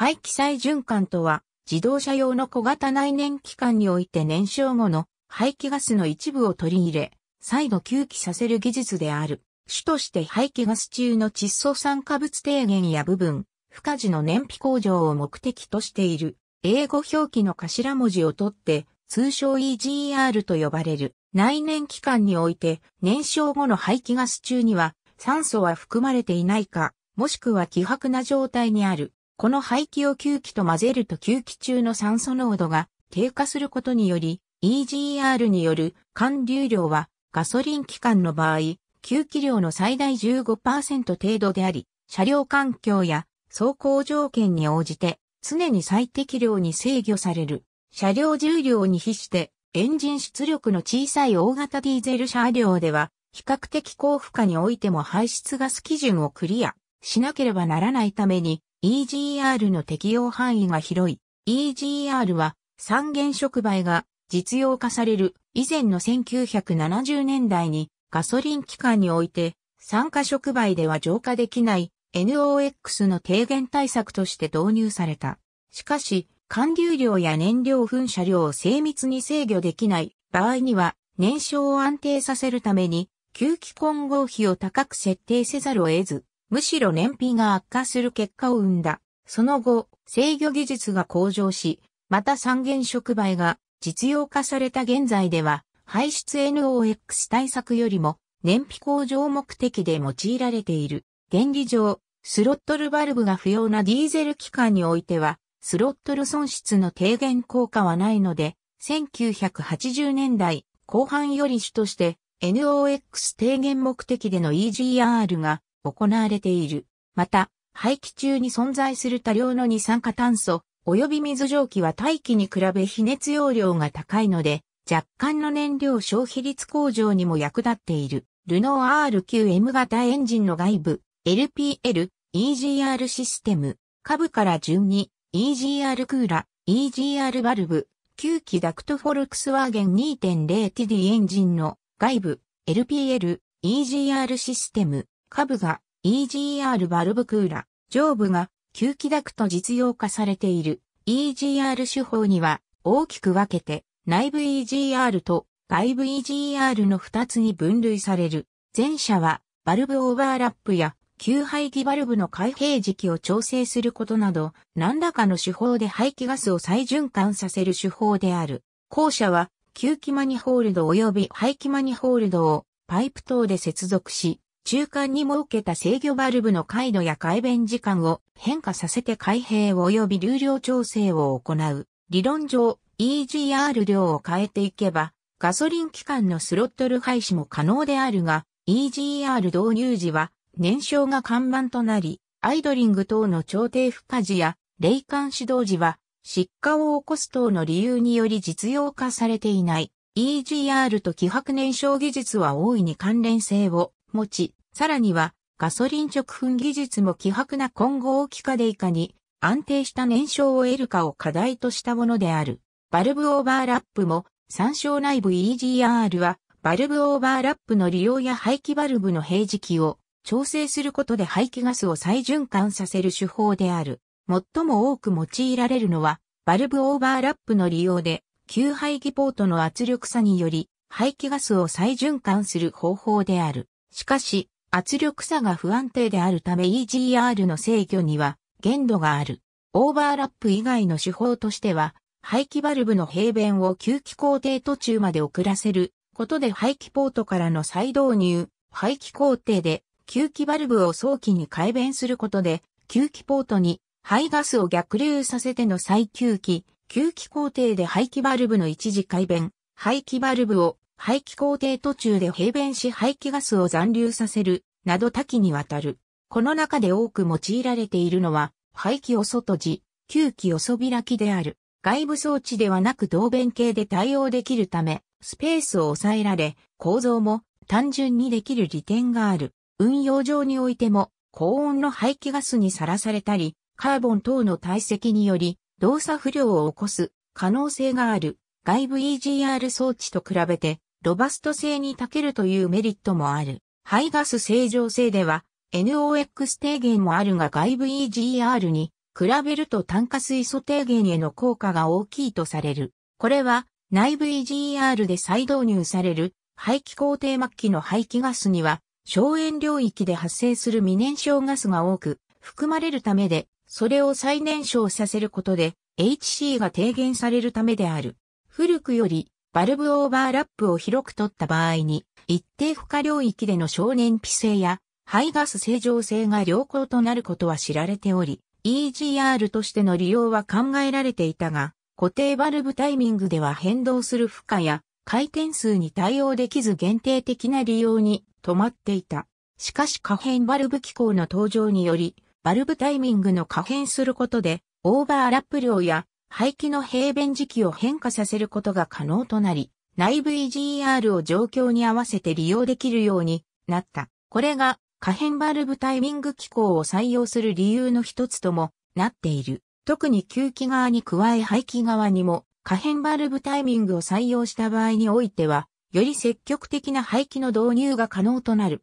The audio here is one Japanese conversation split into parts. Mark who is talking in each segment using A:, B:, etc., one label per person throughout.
A: 排気再循環とは、自動車用の小型内燃機関において燃焼後の排気ガスの一部を取り入れ、再度吸気させる技術である。主として排気ガス中の窒素酸化物低減や部分、不可時の燃費向上を目的としている。英語表記の頭文字を取って、通称 EGR と呼ばれる。内燃機関において、燃焼後の排気ガス中には、酸素は含まれていないか、もしくは希薄な状態にある。この排気を吸気と混ぜると吸気中の酸素濃度が低下することにより、EGR による管流量はガソリン機関の場合、吸気量の最大15%程度であり、車両環境や走行条件に応じて常に最適量に制御される。車両重量に比してエンジン出力の小さい大型ディーゼル車両では比較的高負荷においても排出ガス基準をクリアしなければならないために EGR の適用範囲が広い。EGR は三原触媒が実用化される以前の1970年代にガソリン機関において酸化触媒では浄化できない NOx の低減対策として導入された。しかし、管流量や燃料噴射量を精密に制御できない場合には燃焼を安定させるために吸気混合比を高く設定せざるを得ず、むしろ燃費が悪化する結果を生んだ。その後、制御技術が向上し、また三原触媒が実用化された現在では、排出 NOx 対策よりも燃費向上目的で用いられている。原理上、スロットルバルブが不要なディーゼル機関においては、スロットル損失の低減効果はないので、1980年代後半より主として NOx 低減目的での EGR が行われている。また、排気中に存在する多量の二酸化炭素、及び水蒸気は大気に比べ比熱容量が高いので、若干の燃料消費率向上にも役立っている。ルノー R9M 型エンジンの外部、LPL、EGR システム、下部から順に、EGR クーラ、EGR バルブ、9気ダクトフォルクスワーゲン 2.0TD エンジンの外部、LPL、EGR システム、下部が EGR バルブクーラ、上部が吸気ダクト実用化されている EGR 手法には大きく分けて内部 EGR と外部 EGR の2つに分類される。前者はバルブオーバーラップや吸排気バルブの開閉時期を調整することなど何らかの手法で排気ガスを再循環させる手法である。後者は吸気マニホールド及び排気マニホールドをパイプ等で接続し、中間に設けた制御バルブの回路や改弁時間を変化させて開閉及び流量調整を行う。理論上、EGR 量を変えていけば、ガソリン機関のスロットル廃止も可能であるが、EGR 導入時は燃焼が看板となり、アイドリング等の調停不可時や、霊感指導時は、失火を起こす等の理由により実用化されていない。EGR と希薄燃焼技術は大いに関連性を持ち、さらには、ガソリン直噴技術も希薄な混合き化でいかに安定した燃焼を得るかを課題としたものである。バルブオーバーラップも、参照内部 EGR は、バルブオーバーラップの利用や排気バルブの閉磁器を調整することで排気ガスを再循環させる手法である。最も多く用いられるのは、バルブオーバーラップの利用で、給排気ポートの圧力差により、排気ガスを再循環する方法である。しかし、圧力差が不安定であるため EGR の制御には限度がある。オーバーラップ以外の手法としては、排気バルブの平弁を吸気工程途中まで遅らせることで排気ポートからの再導入、排気工程で吸気バルブを早期に改弁することで、吸気ポートに排ガスを逆流させての再吸気、吸気工程で排気バルブの一時改弁、排気バルブを排気工程途中で平弁し排気ガスを残留させるなど多岐にわたる。この中で多く用いられているのは、排気を外時、吸気をそ開きである。外部装置ではなく同弁形で対応できるため、スペースを抑えられ、構造も単純にできる利点がある。運用上においても、高温の排気ガスにさらされたり、カーボン等の体積により、動作不良を起こす可能性がある。外部 EGR 装置と比べて、ロバスト性に長けるというメリットもある。排ガス正常性では NOx 低減もあるが外部 EGR に比べると炭化水素低減への効果が大きいとされる。これは内部 EGR で再導入される排気工程末期の排気ガスには消塩領域で発生する未燃焼ガスが多く含まれるためで、それを再燃焼させることで HC が低減されるためである。古くよりバルブオーバーラップを広く取った場合に一定負荷領域での少年規性や排ガス正常性が良好となることは知られており、EGR としての利用は考えられていたが、固定バルブタイミングでは変動する負荷や回転数に対応できず限定的な利用に止まっていた。しかし可変バルブ機構の登場により、バルブタイミングの可変することで、オーバーラップ量や排気の平面時期を変化させることが可能となり、内部 EGR を状況に合わせて利用できるようになった。これが可変バルブタイミング機構を採用する理由の一つともなっている。特に吸気側に加え排気側にも可変バルブタイミングを採用した場合においては、より積極的な排気の導入が可能となる。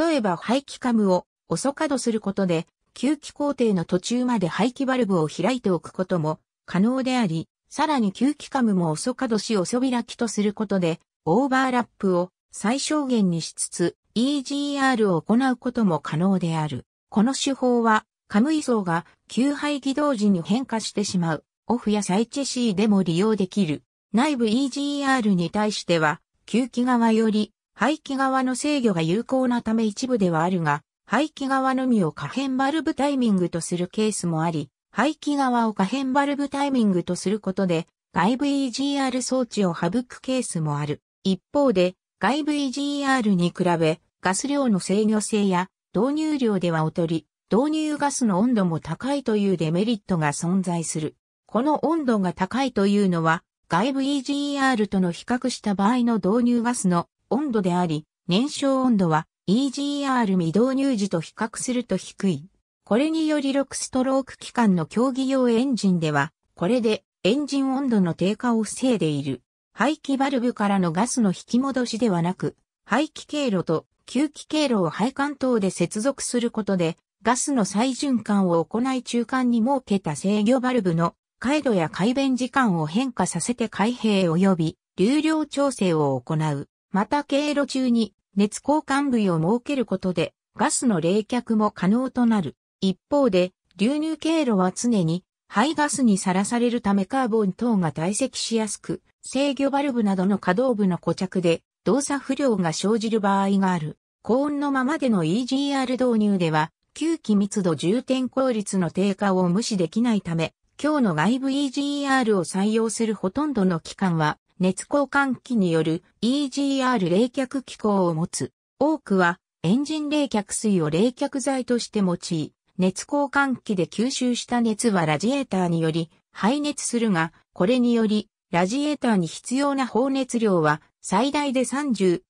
A: 例えば排気カムを遅稼働することで、吸気工程の途中まで排気バルブを開いておくことも可能であり、さらに吸気カムも遅かどし遅開きとすることで、オーバーラップを最小限にしつつ、EGR を行うことも可能である。この手法は、カム位相が吸排起同時に変化してしまう、オフやサイチェシーでも利用できる。内部 EGR に対しては、吸気側より排気側の制御が有効なため一部ではあるが、排気側のみを可変バルブタイミングとするケースもあり、排気側を可変バルブタイミングとすることで、外部 EGR 装置を省くケースもある。一方で、外部 EGR に比べ、ガス量の制御性や導入量では劣り、導入ガスの温度も高いというデメリットが存在する。この温度が高いというのは、外部 EGR との比較した場合の導入ガスの温度であり、燃焼温度は EGR 未導入時と比較すると低い。これにより6ストローク機関の競技用エンジンでは、これでエンジン温度の低下を防いでいる。排気バルブからのガスの引き戻しではなく、排気経路と吸気経路を配管等で接続することで、ガスの再循環を行い中間に設けた制御バルブの回路や回便時間を変化させて開閉及び流量調整を行う。また経路中に熱交換部位を設けることでガスの冷却も可能となる。一方で、流入経路は常に排ガスにさらされるためカーボン等が堆積しやすく、制御バルブなどの可動部の固着で動作不良が生じる場合がある。高温のままでの EGR 導入では、吸気密度重点効率の低下を無視できないため、今日の外部 EGR を採用するほとんどの機関は、熱交換器による EGR 冷却機構を持つ。多くは、エンジン冷却水を冷却剤として用い、熱交換器で吸収した熱はラジエーターにより排熱するが、これにより、ラジエーターに必要な放熱量は最大で30%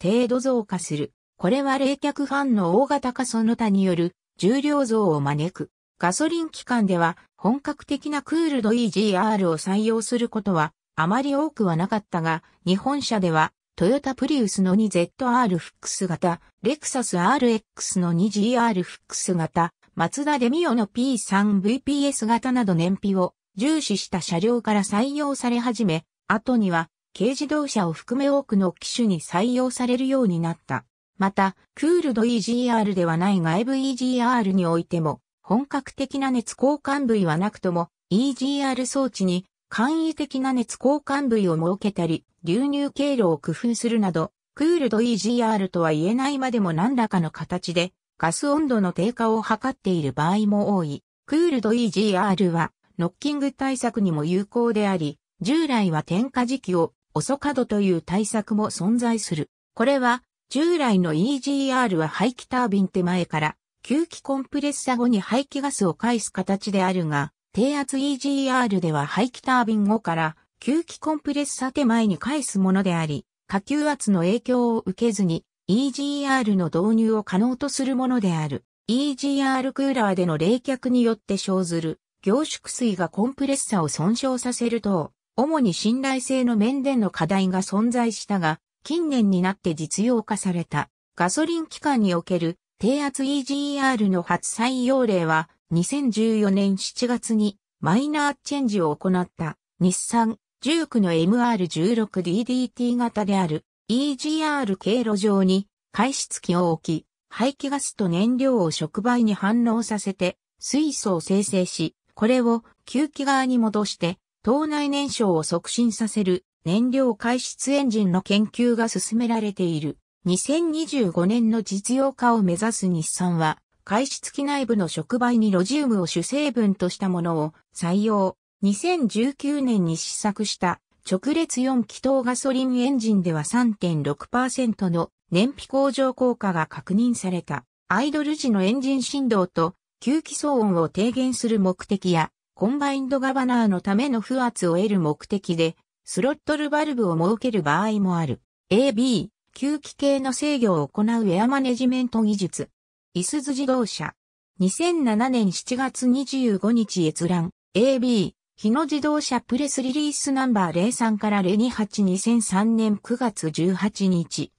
A: 程度増加する。これは冷却ファンの大型化その他による重量増を招く。ガソリン機関では本格的なクールド EGR を採用することはあまり多くはなかったが、日本車ではトヨタプリウスの 2ZR フックス型、レクサス RX の 2GR フックス型、マツダデミオの P3VPS 型など燃費を重視した車両から採用され始め、後には軽自動車を含め多くの機種に採用されるようになった。また、クールド EGR ではない外部 EGR においても、本格的な熱交換部位はなくとも、EGR 装置に簡易的な熱交換部位を設けたり、流入経路を工夫するなど、クールド EGR とは言えないまでも何らかの形で、ガス温度の低下を図っている場合も多い。クールド EGR は、ノッキング対策にも有効であり、従来は点火時期を遅過度という対策も存在する。これは、従来の EGR は排気タービン手前から、吸気コンプレッサ後に排気ガスを返す形であるが、低圧 EGR では排気タービン後から、吸気コンプレッサ手前に返すものであり、下級圧の影響を受けずに EGR の導入を可能とするものである。EGR クーラーでの冷却によって生ずる凝縮水がコンプレッサを損傷させると、主に信頼性の面での課題が存在したが、近年になって実用化された。ガソリン機関における低圧 EGR の初採用例は2014年7月にマイナーチェンジを行った日産ジュークの MR16DDT 型である EGR 経路上に解質器を置き、排気ガスと燃料を触媒に反応させて水素を生成し、これを吸気側に戻して島内燃焼を促進させる燃料解質エンジンの研究が進められている。2025年の実用化を目指す日産は、解質機内部の触媒にロジウムを主成分としたものを採用。2019年に試作した直列4気筒ガソリンエンジンでは3.6%の燃費向上効果が確認された。アイドル時のエンジン振動と吸気騒音を低減する目的や、コンバインドガバナーのための負圧を得る目的で、スロットルバルブを設ける場合もある。AB、吸気系の制御を行うエアマネジメント技術。いすズ自動車。2007年7月25日閲覧。AB、日野自動車プレスリリースナンバー03から0282003年9月18日。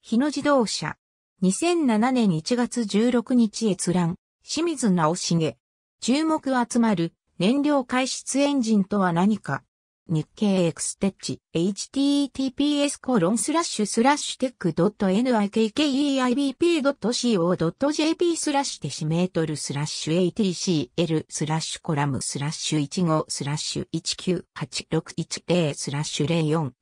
A: 日野自動車。2007年1月16日閲覧。清水直重。注目集まる燃料回出エンジンとは何か。日経エクステッチ https コロンスラッシュスラッシュテックドット nikkeibp.co.jp スラッシュテシメートルスラッシュ atcl スラッシュコラムスラッシュ15スラッシュ198610スラッシュ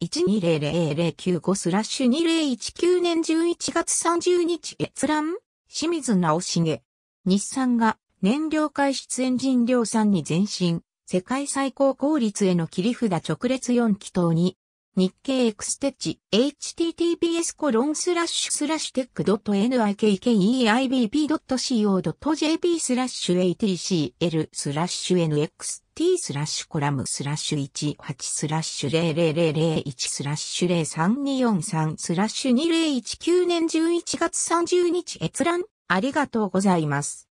A: 04120095スラッシュ2019年11月30日閲覧清水直重日産が燃料回出エンジン量産に前進。世界最高効率への切り札直列4気筒に、日経エクステッチ https コロンスラッシュスラッシュテックドット nikkeibp.co.jp スラッシュ atcl スラッシュ nxt スラッシュコラムスラッシュ18スラッシュ00001スラッシュ03243スラッシュ2019年11月30日閲覧ありがとうございます。